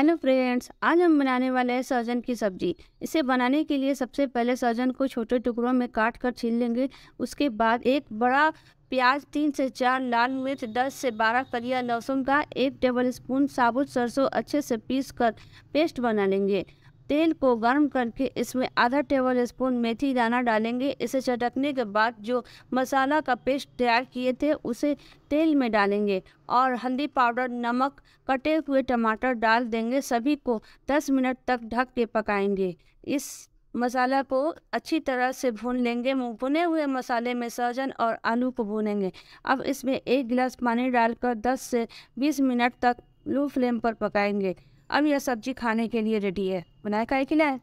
hello friends आज हम बनाने वाले हैं सहजन की सब्जी इसे बनाने के लिए सबसे पहले सहजन को छोटे टुकड़ों में काट कर छील लेंगे उसके बाद एक बड़ा प्याज तीन से चार लाल मिर्च दस से बारह कलिया लहसुन का एक टेबल स्पून साबुत सरसों अच्छे से पीस कर पेस्ट बना लेंगे तेल को गर्म करके इसमें आधा टेबल स्पून मेथी दाना डालेंगे इसे चटकने के बाद जो मसाला का पेस्ट तैयार किए थे उसे तेल में डालेंगे और हल्दी पाउडर नमक कटे हुए टमाटर डाल देंगे सभी को 10 मिनट तक ढक के पकाएंगे इस मसाला को अच्छी तरह से भून लेंगे भुने हुए मसाले में सहजन और आलू को भूनेंगे अब इसमें एक गिलास पानी डालकर 10 से 20 मिनट तक लो फ्लेम पर पकाएंगे अब यह सब्जी खाने के लिए रेडी है बनाए खाए नहीं